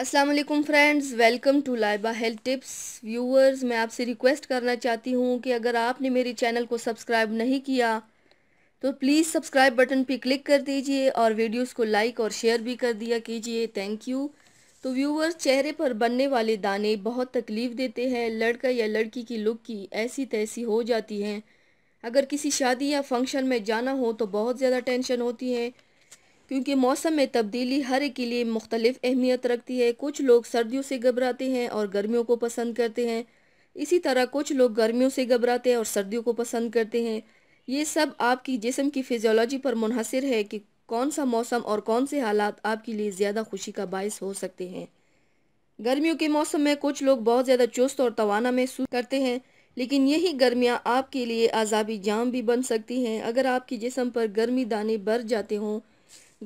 अस्सलाम वालेकुम friends welcome to Laiba health tips viewers मैं आपसे रिक्वेस्ट करना चाहती हूँ कि अगर आपने मेरे चैनल को सब्सक्राइब नहीं किया तो प्लीज़ सब्सक्राइब बटन पे क्लिक कर दीजिए और वीडियोस को लाइक और शेयर भी कर दिया कीजिए थैंक यू तो व्यूअर्स चेहरे पर बनने वाले दाने बहुत तकलीफ़ देते हैं लड़का या लड़की की लुक की ऐसी तैसी हो जाती हैं अगर किसी शादी या फंक्शन में जाना हो तो बहुत ज़्यादा टेंशन होती है क्योंकि मौसम में तब्दीली हर एक के लिए मुख्तलिफ अहमियत रखती है कुछ लोग सर्दियों से घबराते हैं और गर्मियों को पसंद करते हैं इसी तरह कुछ लोग गर्मियों से घबराते हैं और सर्दियों को पसंद करते हैं ये सब आपकी जिसम की फिजियोलॉजी पर मुनहसर है कि कौन सा मौसम और कौन से हालात आपके लिए ज़्यादा खुशी का बायस हो सकते हैं गर्मियों के मौसम में कुछ लोग बहुत ज़्यादा चुस्त और तोाना महसूस करते हैं लेकिन यही गर्मियाँ आपके लिए आज़ाबी जाम भी बन सकती हैं अगर आपके जिसम पर गर्मी दाने बर जाते हों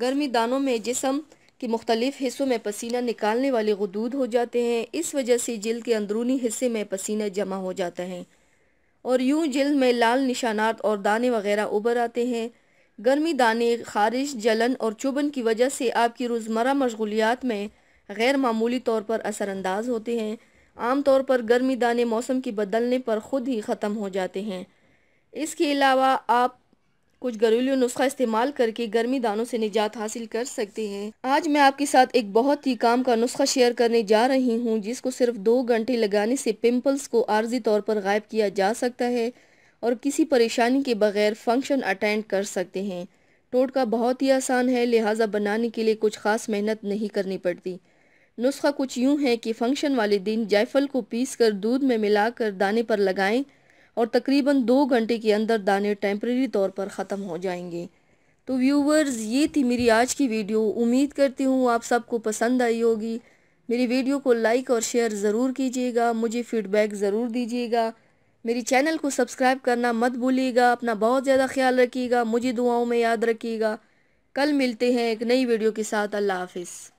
गर्मी दानों में जिसम के मुख्तलिफ हिस्सों में पसीना निकालने वाले गदूद हो जाते हैं इस वजह से जल्द के अंदरूनी हिस्से में पसीना जमा हो जाता है और यूं जल्द में लाल निशानात और दाने वगैरह उभर आते हैं गर्मी दाने खारिश जलन और चुभन की वजह से आपकी रोज़मर्रा मशगूलियात में गैर मामूली तौर पर असरानंदाज होते हैं आम तौर पर गर्मी दाने मौसम के बदलने पर ख़ुद ही ख़त्म हो जाते हैं इसके अलावा आप कुछ घरेलू नुस्खा इस्तेमाल करके गर्मी दानों से निजात हासिल कर सकते हैं आज मैं आपके साथ एक बहुत ही काम का नुस्खा शेयर करने जा रही हूँ जिसको सिर्फ दो घंटे लगाने से पिम्पल्स को आर्जी तौर पर गायब किया जा सकता है और किसी परेशानी के बगैर फंक्शन अटेंड कर सकते हैं टोटका बहुत ही आसान है लिहाजा बनाने के लिए कुछ खास मेहनत नहीं करनी पड़ती नुस्खा कुछ यूँ है कि फंक्शन वाले दिन जायफल को पीस कर दूध में मिला दाने पर लगाएं और तकरीबन दो घंटे के अंदर दाने टेम्प्रेरी तौर पर ख़त्म हो जाएंगे तो व्यूवर्स ये थी मेरी आज की वीडियो उम्मीद करती हूँ आप सबको पसंद आई होगी मेरी वीडियो को लाइक और शेयर ज़रूर कीजिएगा मुझे फ़ीडबैक ज़रूर दीजिएगा मेरी चैनल को सब्सक्राइब करना मत भूलिएगा अपना बहुत ज़्यादा ख्याल रखिएगा मुझे दुआओं में याद रखिएगा कल मिलते हैं एक नई वीडियो के साथ अल्लाह हाफिज़